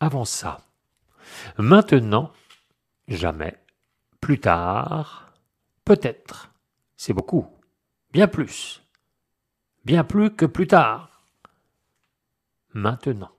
avant ça. Maintenant, jamais, plus tard, peut-être. C'est beaucoup. Bien plus. Bien plus que plus tard. Maintenant.